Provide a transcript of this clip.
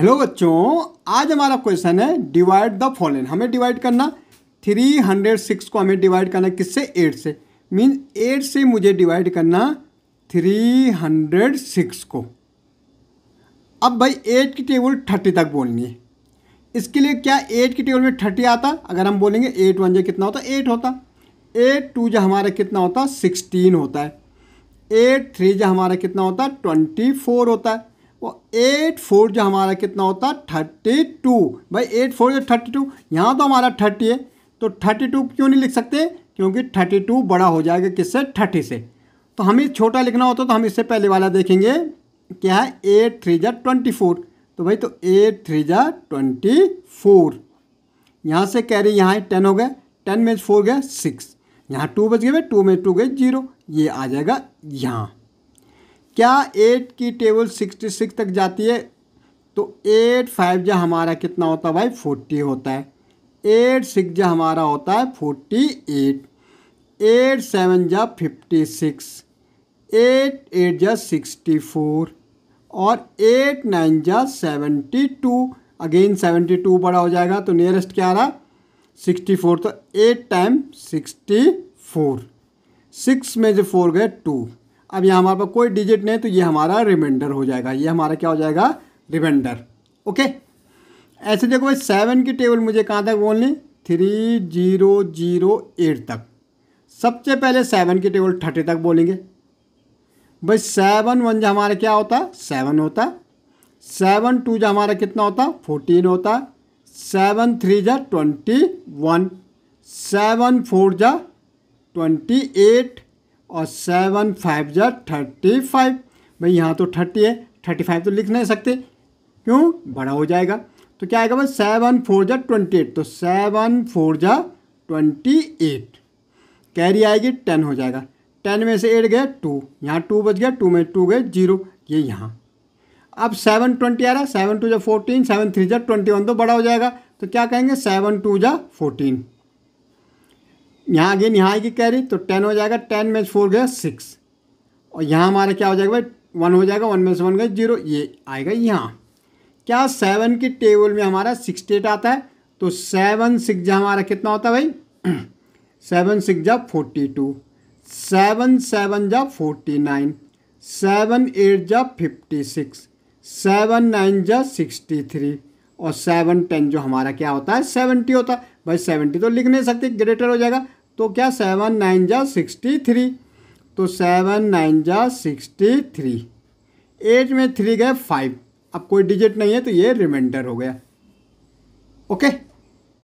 Hello बच्चों आज हमारा क्वेश्चन है डिवाइड द फॉलन हमें डिवाइड करना थ्री हंड्रेड सिक्स को हमें डिवाइड करना किससे एट से मीन एट से मुझे डिवाइड करना थ्री हंड्रेड सिक्स को अब भाई एट की टेबल थर्टी तक बोलनी है इसके लिए क्या एट की टेबल में थर्टी आता अगर हम बोलेंगे एट वन जो कितना होता एट होता एट टू जो हमारा कितना होता सिक्सटीन होता है एट थ्री जो हमारा कितना होता ट्वेंटी फोर होता है वो एट फोर जो हमारा कितना होता है थर्टी टू भाई एट फोर जो थर्टी टू यहाँ तो हमारा थर्टी है तो थर्टी टू क्यों नहीं लिख सकते क्योंकि थर्टी टू बड़ा हो जाएगा किससे थर्टी से तो हमें छोटा लिखना होता तो हम इससे पहले वाला देखेंगे क्या है एट थ्री जा ट्वेंटी फोर तो भाई तो एट थ्री जा ट्वेंटी फोर यहाँ से कैरी यहाँ है टेन हो गए टेन में फोर गए सिक्स यहाँ टू बच गए टू में टू गए जीरो ये आ जाएगा यहाँ क्या एट की टेबल सिक्सटी सिक्स तक जाती है तो एट फाइव जो हमारा कितना होता है भाई फोर्टी होता है एट सिक्स जो हमारा होता है फोर्टी एट एट सेवन जा फिफ्टी सिक्स एट एट जा सिक्सटी फोर और एट नाइन जा seventy two again seventy two बड़ा हो जाएगा तो नियरेस्ट क्या आ रहा सिक्सटी फोर तो eight time sixty four six में जो फोर गए टू अब यहाँ हमारे पास कोई डिजिट नहीं तो ये हमारा रिमाइंडर हो जाएगा ये हमारा क्या हो जाएगा रिमाइंडर ओके ऐसे देखो भाई सेवन की टेबल मुझे कहाँ तक बोलनी थ्री जीरो जीरो एट तक सबसे पहले सेवन की टेबल थर्टी तक बोलेंगे भाई सेवन वन जो हमारा क्या होता सेवन होता सेवन टू जो हमारा कितना होता फोर्टीन होता सेवन थ्री जा ट्वेंटी वन सेवन फोर जा ट्वेंटी एट और सेवन फाइव जै थर्टी फाइव भाई यहाँ तो थर्टी है थर्टी फाइव तो लिख नहीं सकते क्यों बड़ा हो जाएगा तो क्या आएगा भाई सेवन फोर जै ट्वेंटी एट तो सेवन फोर जा ट्वेंटी एट कैरी आएगी टेन हो जाएगा टेन में से एट गए टू यहाँ टू बच गया टू में टू गए जीरो ये यहाँ अब सेवन ट्वेंटी आ रहा है सेवन टू जै फोर्टीन सेवन थ्री जै ट्वेंटी वन तो बड़ा हो जाएगा तो क्या कहेंगे सेवन टू जा फोर्टीन यहाँ अगेन यहाँ आएगी कैरी तो टेन हो जाएगा टेन में फोर गया सिक्स और यहाँ हमारा क्या हो जाएगा भाई वन हो जाएगा वन में से वन गया जीरो ये आएगा यहाँ क्या सेवन की टेबल में हमारा सिक्सटी एट आता है तो सेवन सिक्स जा हमारा कितना होता है भाई सेवन सिक्स जा फोर्टी टू सेवन सेवन जा फोर्टी नाइन सेवन एट जा फिफ्टी सिक्स सेवन नाइन जा सिक्सटी थ्री और सेवन टेन जो हमारा क्या होता है सेवेंटी होता है भाई सेवेंटी तो लिख नहीं सकते ग्रेटर हो जाएगा तो क्या सेवन नाइन जा सिक्सटी थ्री तो सेवन नाइन जा सिक्सटी थ्री एट में थ्री गए फाइव अब कोई डिजिट नहीं है तो ये रिमाइंडर हो गया ओके okay?